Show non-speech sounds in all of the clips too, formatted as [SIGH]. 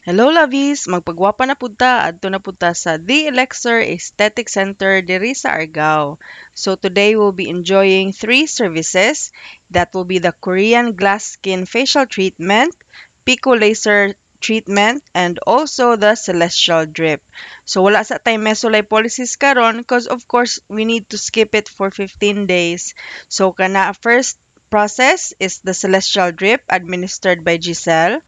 Hello lovies, magpagwapa na punta adto na punta sa The Elixir Aesthetic Center diri sa Argao. So today we'll be enjoying three services. That will be the Korean glass skin facial treatment, pico laser treatment and also the celestial drip. So wala sa time mesulay policies karon because of course we need to skip it for 15 days. So kana first process is the celestial drip administered by Giselle.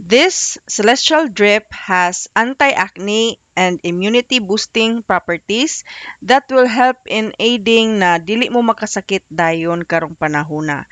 This celestial drip has anti-acne and immunity boosting properties that will help in aiding na dili mo makasakit dayon karong panahuna.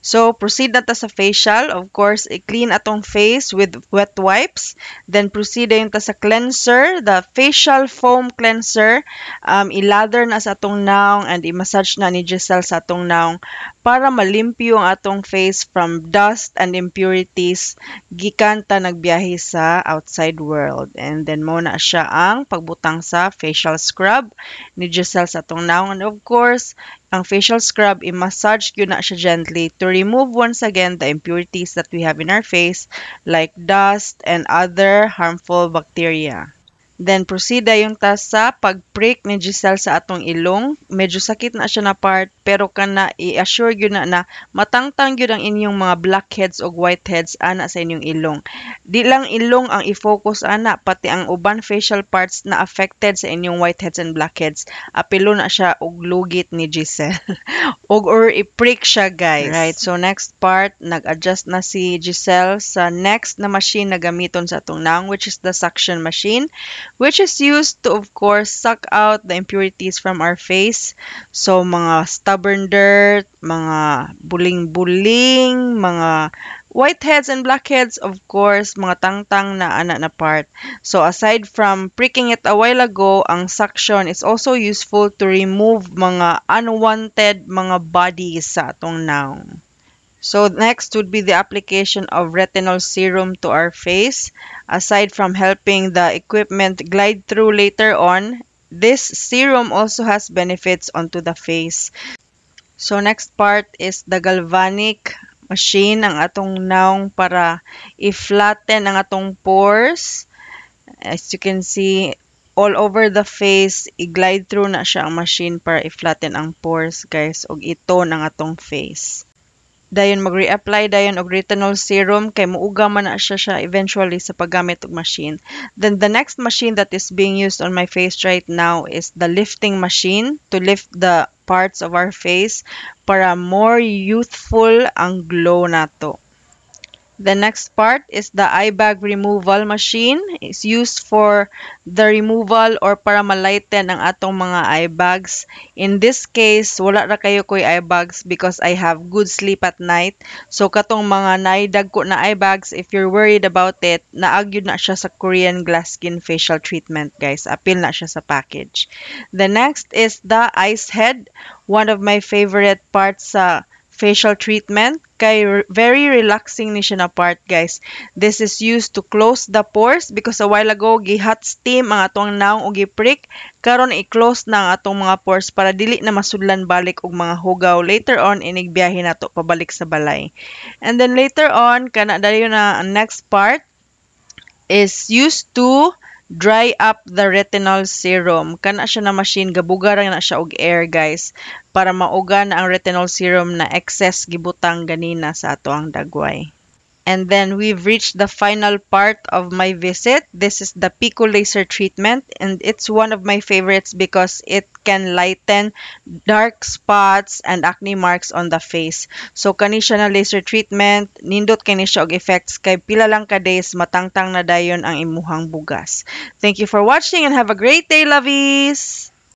So, proceed na ta sa facial. Of course, i-clean atong face with wet wipes. Then, proceed na ta sa cleanser, the facial foam cleanser. Um, i-lather na sa atong naong and i-massage na ni Giselle sa atong naong para malimpyo ang atong face from dust and impurities gikan ta nagbiyahe sa outside world. And then, mo na siya ang pagbutang sa facial scrub ni Giselle sa atong naong. And of course, ang facial scrub, i-massage yun na siya gently to remove once again the impurities that we have in our face like dust and other harmful bacteria. Then, proceed yung ta sa pag-prick ni Giselle sa atong ilong. Medyo sakit na siya na part, pero kana i-assure yun na na matangtang yun ang inyong mga blackheads o whiteheads ana sa inyong ilong. Di lang ilong ang i-focus ana, pati ang uban facial parts na affected sa inyong whiteheads and blackheads. Apilo na siya og lugit ni Giselle. [LAUGHS] og or i-prick siya guys. Right. So next part nag-adjust na si Giselle sa next na machine na gamiton sa atong nang which is the suction machine which is used to of course suck out the impurities from our face. So mga stubborn dirt, mga buling-buling, mga Whiteheads and blackheads, of course, mga tangtang na ana na part. So aside from pricking it a while ago, ang suction is also useful to remove mga unwanted mga bodies sa atong noun. So next would be the application of retinol serum to our face. Aside from helping the equipment glide through later on, this serum also has benefits onto the face. So next part is the galvanic machine ang atong noun para i-flatten ang atong pores. As you can see, all over the face, i-glide through na siya ang machine para i-flatten ang pores, guys. O ito ang atong face dayon magreapply reapply dayon og retinol serum kay muuga man na siya siya eventually sa paggamit og machine. Then the next machine that is being used on my face right now is the lifting machine to lift the parts of our face para more youthful ang glow nato. The next part is the eye bag removal machine. It's used for the removal or para malighten ang atong mga eye bags In this case, wala ra kayo ko'y eye bags because I have good sleep at night. So katong mga naidag ko na eye bags if you're worried about it, naagyod na siya sa Korean glass skin facial treatment guys. Apil na siya sa package. The next is the ice head. One of my favorite parts sa uh, facial treatment kay very relaxing ni siya na part guys this is used to close the pores because a while ago gi hot steam ang atong naong og prick karon i-close na ang atong mga pores para dili na masudlan balik og mga hugaw later on inigbiyahe nato pabalik sa balay and then later on kana dali na ang next part is used to dry up the retinol serum. Kana siya na machine, gabugaran na siya og air guys, para mauga ang retinol serum na excess gibutang ganina sa atoang dagway. And then we've reached the final part of my visit. This is the Pico Laser treatment and it's one of my favorites because it can lighten dark spots and acne marks on the face. So kani siya na laser treatment, nindot kani siya og effects kay pila lang ka days matangtang na dayon ang imuhang bugas. Thank you for watching and have a great day, lovies.